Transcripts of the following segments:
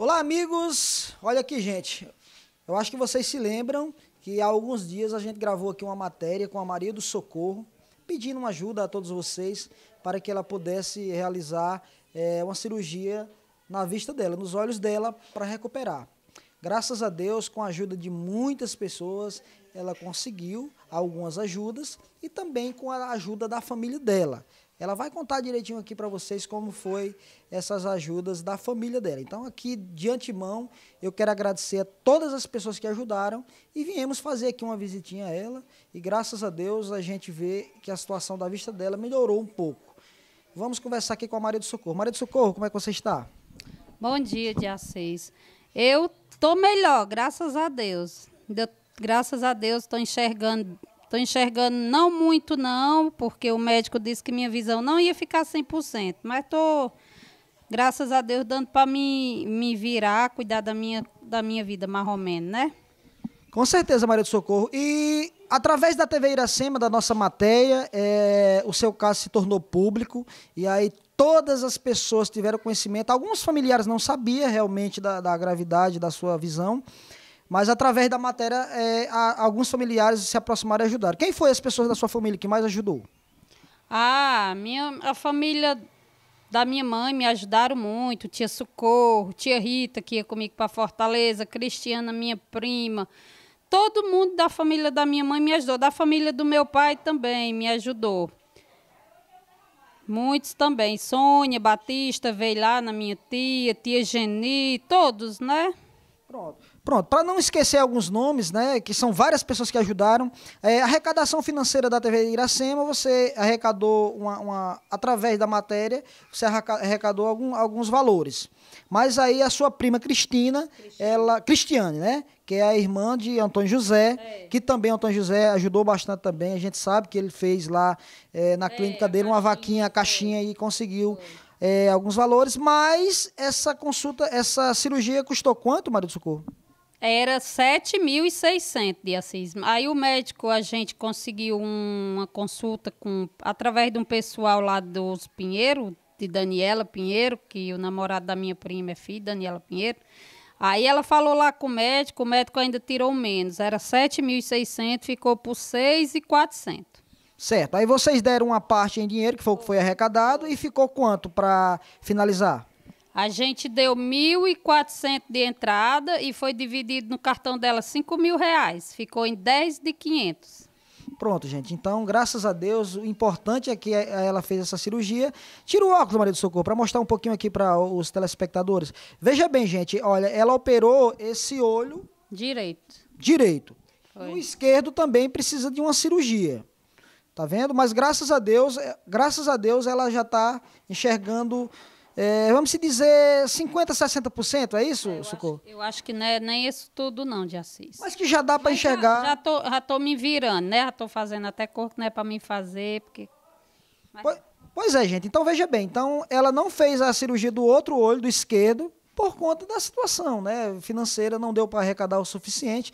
Olá, amigos! Olha aqui, gente. Eu acho que vocês se lembram que há alguns dias a gente gravou aqui uma matéria com a Maria do Socorro, pedindo uma ajuda a todos vocês para que ela pudesse realizar é, uma cirurgia na vista dela, nos olhos dela, para recuperar. Graças a Deus, com a ajuda de muitas pessoas, ela conseguiu algumas ajudas e também com a ajuda da família dela. Ela vai contar direitinho aqui para vocês como foi essas ajudas da família dela. Então, aqui de antemão, eu quero agradecer a todas as pessoas que ajudaram e viemos fazer aqui uma visitinha a ela. E graças a Deus a gente vê que a situação da vista dela melhorou um pouco. Vamos conversar aqui com a Maria do Socorro. Maria do Socorro, como é que você está? Bom dia, dia 6. Eu tô melhor, graças a Deus. Graças a Deus, estou enxergando Estou enxergando não muito não, porque o médico disse que minha visão não ia ficar 100%, mas estou, graças a Deus, dando para me, me virar, cuidar da minha, da minha vida, mais ou menos, né? Com certeza, Maria do Socorro. E através da TV Iracema, da nossa matéria, é, o seu caso se tornou público e aí todas as pessoas tiveram conhecimento. Alguns familiares não sabiam realmente da, da gravidade da sua visão. Mas através da matéria, é, a, alguns familiares se aproximaram e ajudaram. Quem foi as pessoas da sua família que mais ajudou? Ah, minha, a família da minha mãe me ajudaram muito. Tia Socorro, tia Rita, que ia comigo para Fortaleza, Cristiana, minha prima. Todo mundo da família da minha mãe me ajudou. Da família do meu pai também me ajudou. Muitos também. Sônia, Batista veio lá na minha tia, tia Geni, todos, né? Pronto. Pronto, para não esquecer alguns nomes, né, que são várias pessoas que ajudaram, é, a arrecadação financeira da TV Iracema, você arrecadou uma, uma através da matéria, você arrecadou algum, alguns valores. Mas aí a sua prima Cristina, Cristiane. ela Cristiane, né, que é a irmã de Antônio José, é. que também Antônio José ajudou bastante também. A gente sabe que ele fez lá é, na é, clínica dele uma vaquinha, a caixinha e conseguiu. É, alguns valores, mas essa consulta, essa cirurgia custou quanto, Maria do Socorro? era 7.600 de Assis. Aí o médico, a gente conseguiu um, uma consulta com através de um pessoal lá dos Pinheiro, de Daniela Pinheiro, que o namorado da minha prima é filho, Daniela Pinheiro. Aí ela falou lá com o médico, o médico ainda tirou menos, era 7.600, ficou por 6.400. Certo. Aí vocês deram uma parte em dinheiro, que foi o que foi arrecadado, e ficou quanto para finalizar? A gente deu 1.400 de entrada e foi dividido no cartão dela 5 mil reais. Ficou em 10 de 500. Pronto, gente. Então, graças a Deus, o importante é que ela fez essa cirurgia. Tira o óculos, Maria do Socorro, para mostrar um pouquinho aqui para os telespectadores. Veja bem, gente. Olha, ela operou esse olho... Direito. Direito. Foi. O esquerdo também precisa de uma cirurgia. Tá vendo? Mas graças a Deus, é, graças a Deus, ela já está enxergando é, vamos se dizer, 50%, 60%, é isso, é, eu Socorro? Acho, eu acho que não é nem isso tudo não de Assis. Mas que já dá para enxergar. Já, já, tô, já tô me virando, né? Já tô fazendo até corpo não é para mim fazer, porque... Mas... Pois, pois é, gente. Então, veja bem. Então, ela não fez a cirurgia do outro olho, do esquerdo, por conta da situação né, financeira, não deu para arrecadar o suficiente.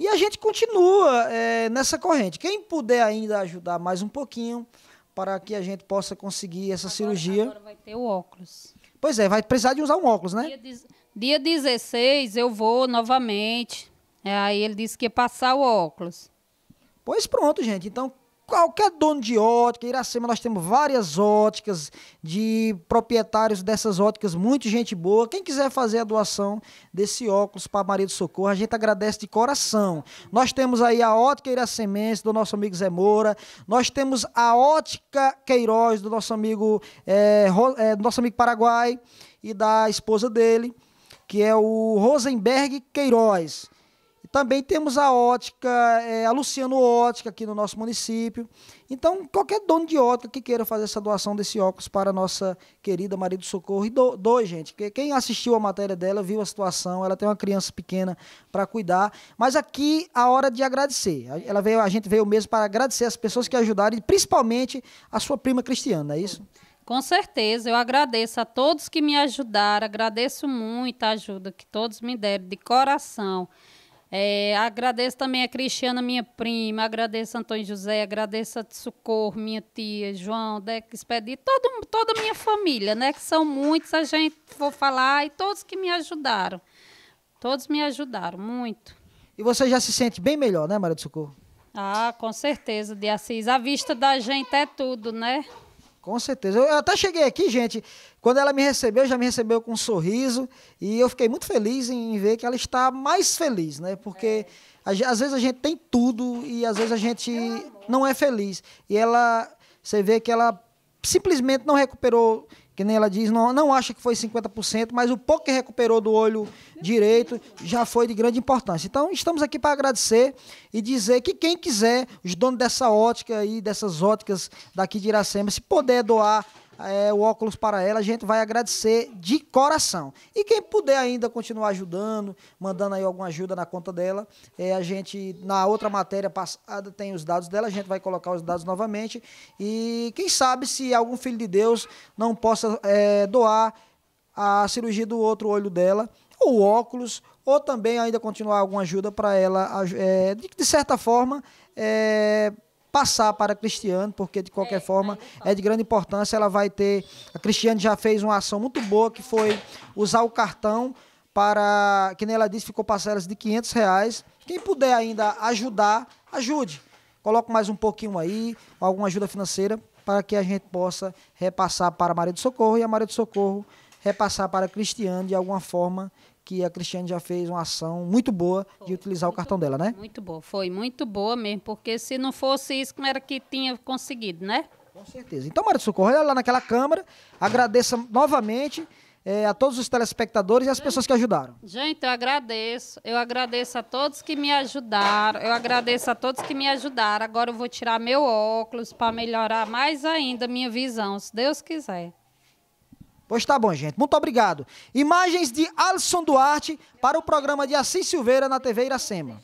E a gente continua é, nessa corrente. Quem puder ainda ajudar mais um pouquinho, para que a gente possa conseguir essa agora, cirurgia. Agora vai ter o óculos. Pois é, vai precisar de usar um óculos, né? Dia, de, dia 16 eu vou novamente. É, aí ele disse que ia passar o óculos. Pois pronto, gente. Então, qualquer dono de ótica, Iracema, nós temos várias óticas de proprietários dessas óticas, muito gente boa. Quem quiser fazer a doação desse óculos para Maria do Socorro, a gente agradece de coração. Nós temos aí a ótica Iracemense do nosso amigo Zé Moura, nós temos a ótica Queiroz do nosso amigo é, é, do nosso amigo Paraguai e da esposa dele, que é o Rosenberg Queiroz. E também temos a ótica, é, a Luciano Ótica aqui no nosso município. Então, qualquer dono de ótica que queira fazer essa doação desse óculos para a nossa querida Maria do Socorro, e do, doe, gente. Quem assistiu a matéria dela viu a situação, ela tem uma criança pequena para cuidar. Mas aqui a hora de agradecer. Ela veio, a gente veio mesmo para agradecer as pessoas que ajudaram, e principalmente a sua prima Cristiana, não é isso? Com certeza, eu agradeço a todos que me ajudaram, agradeço muito a ajuda que todos me deram, de coração. É, agradeço também a Cristiana, minha prima, agradeço a Antônio José, agradeço a Socorro, minha tia, João, Deca, Expedito, todo, toda a minha família, né? Que são muitos, a gente vou falar, e todos que me ajudaram. Todos me ajudaram, muito. E você já se sente bem melhor, né, Maria de Socorro? Ah, com certeza, de Assis. A vista da gente é tudo, né? Com certeza. Eu até cheguei aqui, gente, quando ela me recebeu, já me recebeu com um sorriso e eu fiquei muito feliz em ver que ela está mais feliz, né? Porque é. às vezes a gente tem tudo e às vezes a gente é não é feliz. E ela, você vê que ela simplesmente não recuperou que nem ela diz, não, não acha que foi 50%, mas o pouco que recuperou do olho direito já foi de grande importância. Então, estamos aqui para agradecer e dizer que quem quiser, os donos dessa ótica e dessas óticas daqui de Iracema, se puder doar é, o óculos para ela. A gente vai agradecer de coração. E quem puder ainda continuar ajudando, mandando aí alguma ajuda na conta dela, é, a gente, na outra matéria passada, tem os dados dela, a gente vai colocar os dados novamente. E quem sabe se algum filho de Deus não possa é, doar a cirurgia do outro olho dela, ou óculos, ou também ainda continuar alguma ajuda para ela, é, de, de certa forma, é, passar para a Cristiane, porque de qualquer é, forma é de grande importância. Ela vai ter. A Cristiane já fez uma ação muito boa que foi usar o cartão para, que nem ela disse, ficou parcelas de 500 reais. Quem puder ainda ajudar, ajude. Coloque mais um pouquinho aí, alguma ajuda financeira, para que a gente possa repassar para a Maria do Socorro e a Maria do Socorro repassar para a Cristiane de alguma forma que a Cristiane já fez uma ação muito boa foi, de utilizar o cartão boa, dela, né? Muito boa, foi muito boa mesmo, porque se não fosse isso, não era que tinha conseguido, né? Com certeza. Então, Maria do Socorro, olha lá naquela câmera, agradeça novamente é, a todos os telespectadores e as gente, pessoas que ajudaram. Gente, eu agradeço. Eu agradeço a todos que me ajudaram. Eu agradeço a todos que me ajudaram. Agora eu vou tirar meu óculos para melhorar mais ainda a minha visão, se Deus quiser. Pois tá bom, gente. Muito obrigado. Imagens de Alisson Duarte para o programa de Assis Silveira na TV Iracema.